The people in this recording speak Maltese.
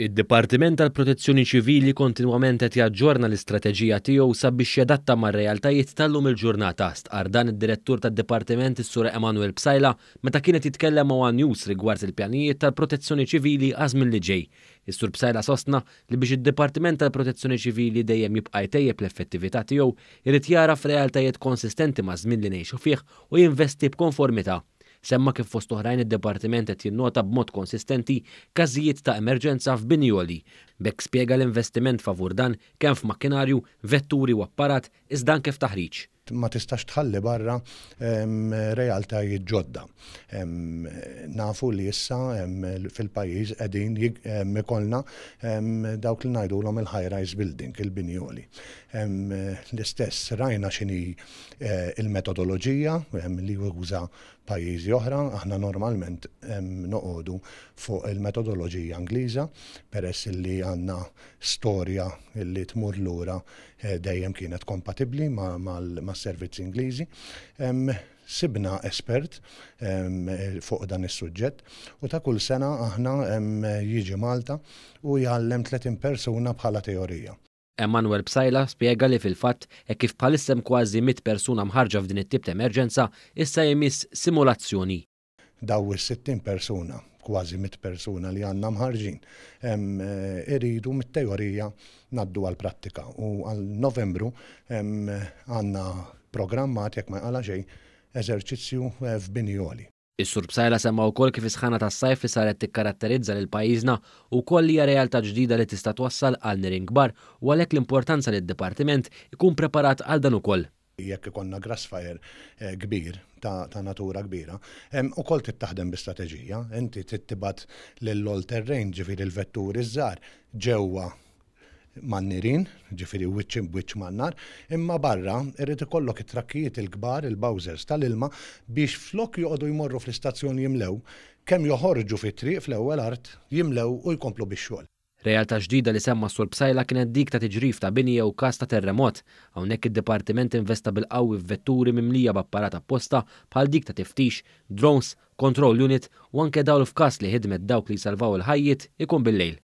Id-Dipartiment tal-Protezzjoni Ċivili kontinwament qed jaġġorna l-istrateġija tiegħu sabiex jadatta mar-realtajiet tal-lum il-ġurnata stqar dan id-direttur tad-Dipartiment is-Sur Emanuel Psajla meta kienet jitkellem ma' news rigward il-pjanijiet tal-Protezzjoni Ċivili għażmin li ġej. Is-Sur Psajla sostna li biex id-Dipartiment tal-Protezzjoni Ċivili dejjem jibqa' jtejjeb l-effettività tiegħu irid jara f'realtajiet konsistenti ma' żmien li ngħixu fih u jinvesti b'konformità semma kif fost oħrajn id-Departiment qed jinnota b'mod konsistenti każijiet ta' emerġenza f'Binjoli Bek spiega l-investiment favur dan kemm f'makkinarju, vetturi u apparat iżdan kif taħriġ ma tistax tħalli barra realtà ġodda. Nafu li jissa fil pajjiż edin mikolna dawk li najdu l il-high-rise building, il-binjoli. L-istess rajna xini eh, il-metodologija li juża pajizi oħra, aħna normalment noqodu fuq il-metodologija Ingliża peress li għanna storja li tmur lura eh, dejjem kienet kompatibbli mas-servizz Ingliżi. Sibna espert fuq dan is-suġġett u ta' kull sena aħna jiġi Malta u jgħallem 30 persuna bħala teorija. Emmanuel Psajla spiega li fil-fatt e kif bħalissem kważi mit persuna mħarġa f'din it-tip ta' emerġenza issa jemis simulazzjoni. Daw is-60 persuna kważi mit persuna li għanna mħarġin. Eh, iridu mit-teorija naddu għal-prattika u għal-Novembru għanna programmat jekk ma għala xejn eżerċizzju eh, f'Binjoli. Is-sur bsajla semma wkoll kif isħana tas-sajf li saret tikkaratterizza lil pajjiżna u koll hija realtà ġdida li tista' twassal għal nirin kbar u għalhekk l-importanza li d-dipartiment ikun preparat għal dan ukoll jekk ikonna grassfire eh, kbir ta' natura kbira. U kol tittaħdem bi-strateġija, inti tittibat l-all terrain ġifiri l-vetturi żgħar ġewwa man-nirin, ġifiri witch witch man-nar, imma barra irrid ikollok it-trakkijiet il-kbar, il-bowsers tal-ilma biex flok joqogħdu jmorru fl-istazzjoni jimlew kemm joħorġu fit-triq fl-ewwel art jimlew u jkomplu bix-xogħol. Realtà ġdida li semma s-sur bsajla kienet dik ta' tiġrif ta' bini jew kas ta' terremot, hawnhekk id-dipartiment investa bil-qawwi f'vetturi mimlija b'apparat apposta bħal dik ta' tiftix, drones, control unit u anke dawl f'kas li ħidmet dawk li salvaw il-ħajjiet ikun bil-lejl.